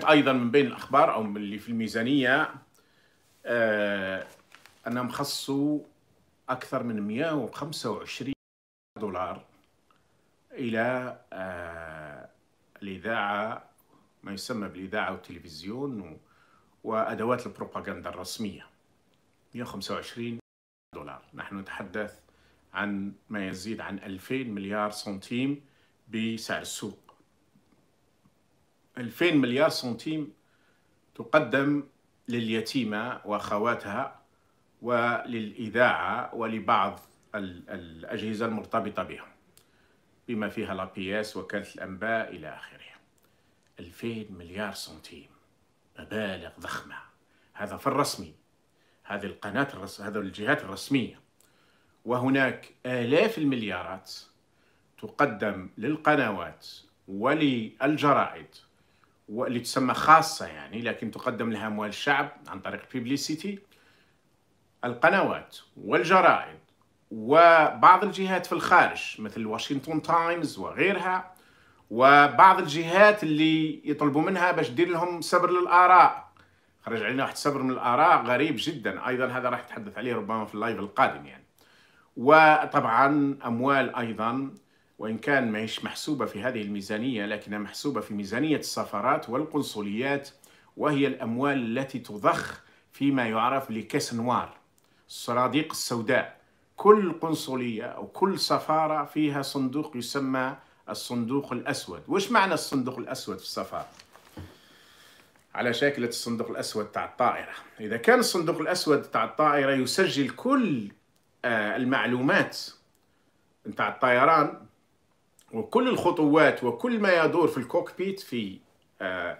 كانت ايضا من بين الاخبار او اللي في الميزانيه آه، انهم خصوا اكثر من 125 دولار الى آه، الاذاعه ما يسمى بالاذاعه والتلفزيون وادوات البروباغندا الرسميه 125 دولار نحن نتحدث عن ما يزيد عن 2000 مليار سنتيم بسعر السوق 2000 مليار سنتيم تقدم لليتيمة وأخواتها وللإذاعة ولبعض الأجهزة المرتبطة بها بما فيها لابياس وكالة الأنباء إلى آخره 2000 مليار سنتيم مبالغ ضخمة هذا في الرسمي هذه القناة الرس... هذه الجهات الرسمية وهناك آلاف المليارات تقدم للقنوات وللجرائد واللي تسمى خاصة يعني لكن تقدم لها أموال الشعب عن طريق البيبليسيتي القنوات والجرائد وبعض الجهات في الخارج مثل واشنطن تايمز وغيرها وبعض الجهات اللي يطلبوا منها باش دير لهم سبر للآراء خرج علينا واحد سبر من الآراء غريب جدا أيضا هذا راح نتحدث عليه ربما في اللايف القادم يعني وطبعا أموال أيضا وإن كان ماهيش محسوبة في هذه الميزانية لكنها محسوبة في ميزانية السفارات والقنصليات وهي الأموال التي تضخ فيما يعرف لكاس نوار الصناديق السوداء كل قنصلية أو كل سفارة فيها صندوق يسمى الصندوق الأسود وش معنى الصندوق الأسود في السفارة؟ على شاكلة الصندوق الأسود تاع الطائرة إذا كان الصندوق الأسود تاع الطائرة يسجل كل آه، المعلومات نتاع الطيران وكل الخطوات وكل ما يدور في الكوكبيت في آه،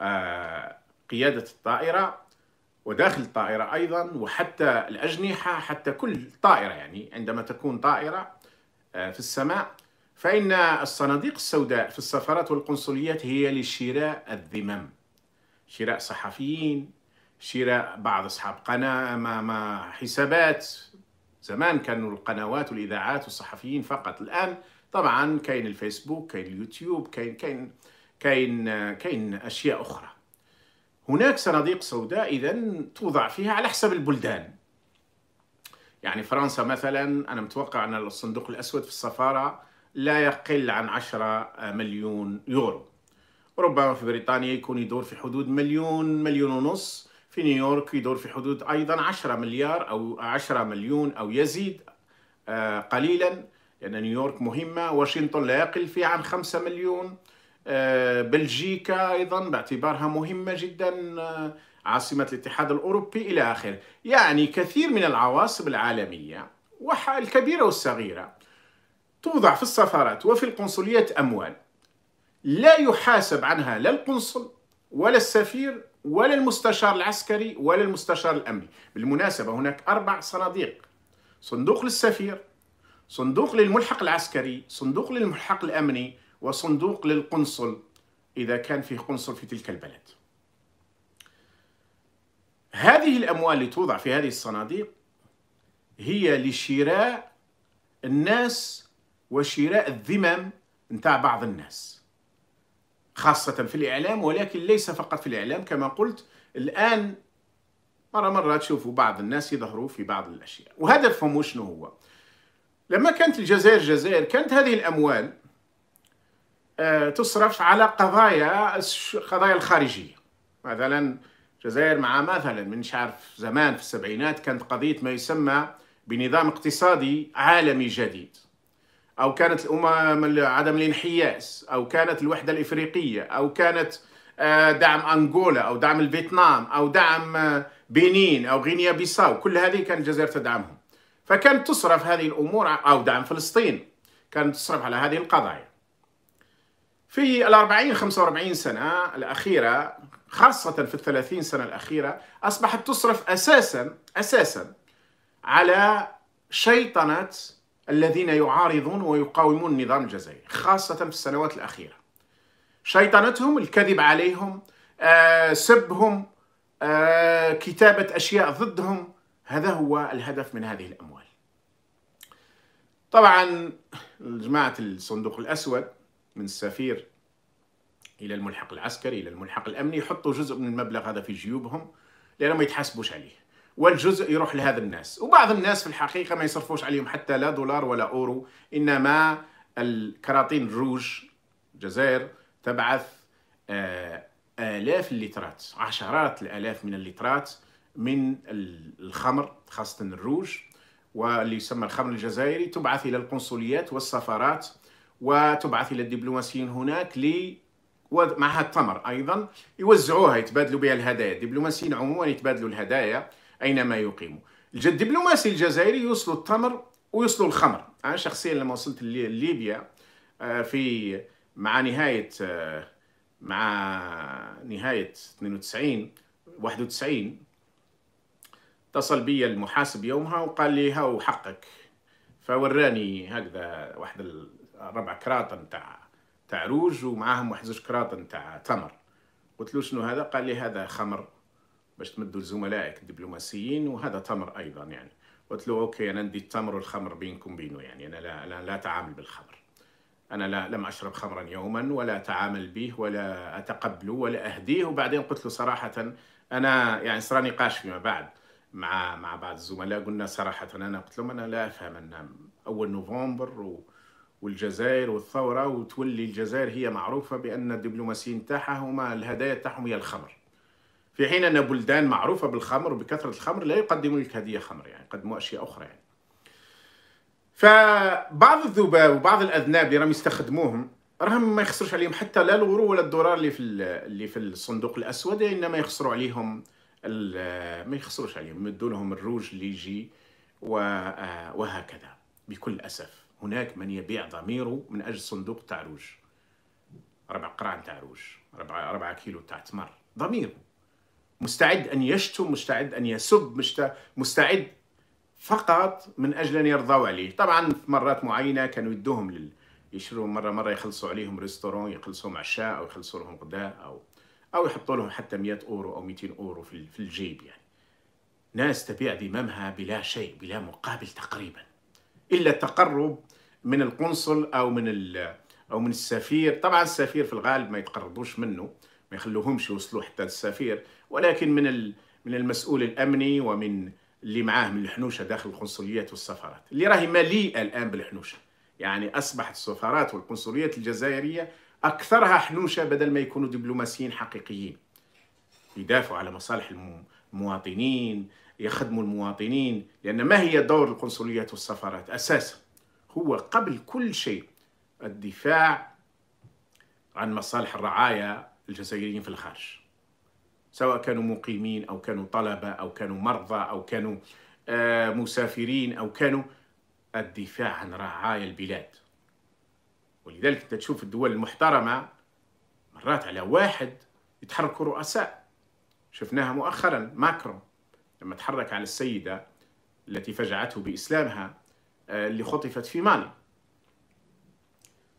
آه، قيادة الطائرة وداخل الطائرة أيضا وحتى الأجنحة حتى كل طائرة يعني عندما تكون طائرة آه، في السماء فإن الصناديق السوداء في السفارات والقنصليات هي لشراء الذمم شراء صحفيين شراء بعض أصحاب قناة ما ما حسابات زمان كانوا القنوات والإذاعات والصحفيين فقط الآن طبعا كاين الفيسبوك كاين اليوتيوب كاين كاين كاين كاين اشياء اخرى هناك صناديق سوداء اذا توضع فيها على حسب البلدان يعني فرنسا مثلا انا متوقع ان الصندوق الاسود في السفاره لا يقل عن 10 مليون يورو ربما في بريطانيا يكون يدور في حدود مليون مليون ونص في نيويورك يدور في حدود ايضا 10 مليار او 10 مليون او يزيد آه، قليلا لأن يعني نيويورك مهمة واشنطن لا يقل فيها عن خمسة مليون آه، بلجيكا أيضا باعتبارها مهمة جدا آه، عاصمة الاتحاد الأوروبي إلى آخره يعني كثير من العواصم العالمية الكبيرة والصغيرة توضع في السفارات وفي القنصليات أموال لا يحاسب عنها لا القنصل ولا السفير ولا المستشار العسكري ولا المستشار الأمني بالمناسبة هناك أربع صناديق صندوق للسفير صندوق للملحق العسكري صندوق للملحق الأمني وصندوق للقنصل إذا كان فيه قنصل في تلك البلد هذه الأموال اللي توضع في هذه الصناديق هي لشراء الناس وشراء الذمم نتاع بعض الناس خاصة في الإعلام ولكن ليس فقط في الإعلام كما قلت الآن مرة مرة تشوفوا بعض الناس يظهروا في بعض الأشياء وهدفهم شنو هو؟ لما كانت الجزائر جزائر كانت هذه الأموال آه، تصرف على قضايا قضايا الخارجية مثلا الجزائر مع مثلا من عارف زمان في السبعينات كانت قضية ما يسمى بنظام اقتصادي عالمي جديد أو كانت الأمم عدم الانحياز أو كانت الوحدة الإفريقية أو كانت آه، دعم أنغولا أو دعم الفيتنام أو دعم آه، بنين أو غينيا بيساو كل هذه كانت الجزائر تدعمهم فكانت تصرف هذه الأمور أو دعم فلسطين كانت تصرف على هذه القضايا في ال 40 45 سنة الأخيرة خاصة في ال 30 سنة الأخيرة أصبحت تصرف أساسا أساسا على شيطنة الذين يعارضون ويقاومون النظام الجزائري خاصة في السنوات الأخيرة شيطنتهم الكذب عليهم آه، سبهم آه، كتابة أشياء ضدهم هذا هو الهدف من هذه الأموال طبعا جماعة الصندوق الأسود من السفير إلى الملحق العسكري إلى الملحق الأمني يحطوا جزء من المبلغ هذا في جيوبهم لأنهم ما يتحاسبوش عليه والجزء يروح لهذا الناس وبعض الناس في الحقيقة ما يصرفوش عليهم حتى لا دولار ولا أورو إنما الكراتين الروج الجزائر تبعث آه، آلاف اللترات عشرات الآلاف من اللترات من الخمر خاصة الروج واللي يسمى الخمر الجزائري تبعث إلى القنصليات والسفارات وتبعث إلى الدبلوماسيين هناك لي ومعها التمر أيضا يوزعوها يتبادلوا بها الهدايا الدبلوماسيين عموما يتبادلوا الهدايا أينما يقيموا الدبلوماسي الجزائري يوصلوا التمر ويوصلوا الخمر أنا شخصيا لما وصلت لليبيا آه، في مع نهاية آه، مع نهاية 92 91 اتصل بي المحاسب يومها وقال لي هاو حقك فوراني هكذا واحد ربع كراطن تاع تاع روج ومعاهم واحد زوج كراطن تاع تمر قلت له شنو هذا قال لي هذا خمر باش تمدوا لزملائك الدبلوماسيين وهذا تمر ايضا يعني قلت له اوكي انا ندي التمر والخمر بينكم بينه يعني انا لا لا اتعامل بالخمر انا لا لم اشرب خمرا يوما ولا اتعامل به ولا اتقبله ولا اهديه وبعدين قلت له صراحه انا يعني صرا نقاش فيما بعد مع مع بعض الزملاء قلنا صراحه انا قلت لهم انا لا افهم ان اول نوفمبر و والجزائر والثورة وتولي الجزائر هي معروفة بأن الدبلوماسيين تاعها هما الهدايا تاعهم هي الخمر في حين أن بلدان معروفة بالخمر وبكثرة الخمر لا يقدمون لك هدية خمر يعني يقدموا أشياء أخرى يعني فبعض الذباب وبعض الأذناب اللي راهم يستخدموهم راهم ما يخسرش عليهم حتى لا الغرو ولا الدولار اللي في اللي في الصندوق الأسود إنما يخسروا عليهم ما يخسروش عليهم يمدوا لهم الروج اللي يجي وهكذا بكل أسف هناك من يبيع ضميره من أجل صندوق تاع روج ربع قران تاع روج ربع, ربع كيلو تاع تمر ضميره مستعد أن يشتم مستعد أن يسب مستعد فقط من أجل أن يرضوا عليه طبعا في مرات معينة كانوا يدوهم لل... يشروا مرة مرة يخلصوا عليهم ريستورون يخلصوهم عشاء أو يخلصوا لهم غداء أو او يحطوا لهم حتى 100 اورو او 200 اورو في الجيب يعني ناس تبيع ذممها بلا شيء بلا مقابل تقريبا الا التقرب من القنصل او من او من السفير طبعا السفير في الغالب ما يتقربوش منه ما يخلوهمش يوصلوا حتى للسفير ولكن من من المسؤول الامني ومن اللي معاه من الحنوشه داخل القنصليات والسفارات اللي راهي مليئه الان بالحنوشه يعني اصبحت السفارات والقنصليات الجزائريه اكثرها حنوشه بدل ما يكونوا دبلوماسيين حقيقيين يدافعوا على مصالح المواطنين يخدموا المواطنين لان ما هي دور القنصليات والسفارات اساسا هو قبل كل شيء الدفاع عن مصالح الرعايا الجزائريين في الخارج سواء كانوا مقيمين او كانوا طلبه او كانوا مرضى او كانوا آه، مسافرين او كانوا الدفاع عن رعايا البلاد ولذلك انت تشوف الدول المحترمه مرات على واحد يتحركوا رؤساء شفناها مؤخرا ماكرون لما تحرك على السيده التي فجعته باسلامها آه، اللي خطفت في مالي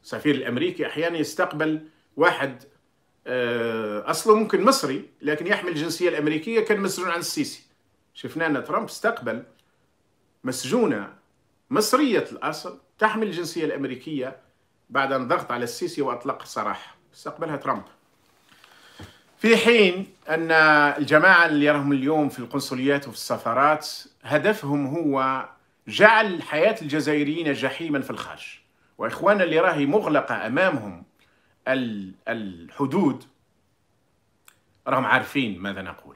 السفير الامريكي احيانا يستقبل واحد آه، اصله ممكن مصري لكن يحمل الجنسيه الامريكيه كان مسجون عن السيسي شفنا ان ترامب استقبل مسجونه مصريه الاصل تحمل الجنسيه الامريكيه بعد أن ضغط على السيسي وأطلق سراح استقبلها ترامب في حين أن الجماعة اللي راهم اليوم في القنصليات وفي السفارات هدفهم هو جعل حياة الجزائريين جحيما في الخارج واخواننا اللي راهي مغلقة أمامهم الحدود راهم عارفين ماذا نقول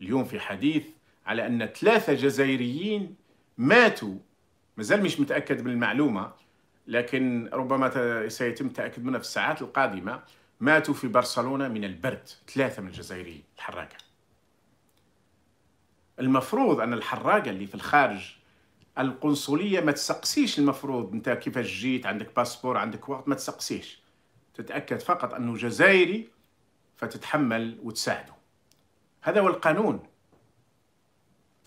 اليوم في حديث على أن ثلاثة جزائريين ماتوا مازال مش متأكد من المعلومة لكن ربما سيتم التاكد منها في الساعات القادمه ماتوا في برشلونه من البرد ثلاثه من الجزائريين الحراقه المفروض ان الحراقه اللي في الخارج القنصليه ما تسقسيش المفروض انت كيفاش جيت عندك باسبور عندك وقت ما تسقسيش تتاكد فقط انه جزائري فتتحمل وتساعده هذا هو القانون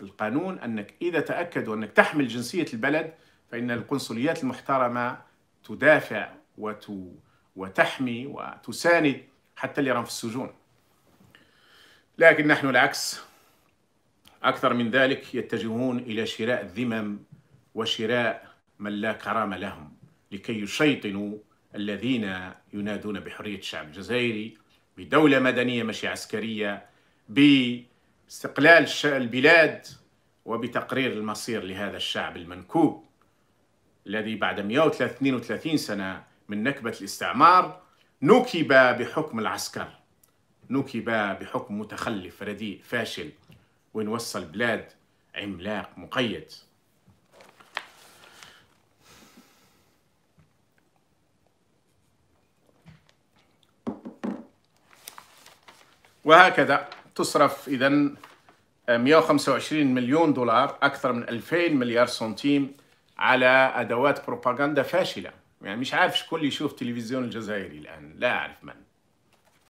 القانون انك اذا تاكدوا انك تحمل جنسيه البلد فإن القنصليات المحترمة تدافع وت... وتحمي وتساند حتى اللي راهم في السجون لكن نحن العكس أكثر من ذلك يتجهون إلى شراء الذمم وشراء من لا كرامة لهم لكي يشيطنوا الذين ينادون بحرية الشعب الجزائري بدولة مدنية مشي عسكرية باستقلال البلاد وبتقرير المصير لهذا الشعب المنكوب الذي بعد 132 سنة من نكبة الاستعمار نكب بحكم العسكر نكب بحكم متخلف رديء فاشل وين وصل بلاد عملاق مقيد وهكذا تصرف إذا 125 مليون دولار أكثر من 2000 مليار سنتيم على ادوات بروباغندا فاشله يعني مش عارف كل يشوف تلفزيون الجزائري الان لا اعرف من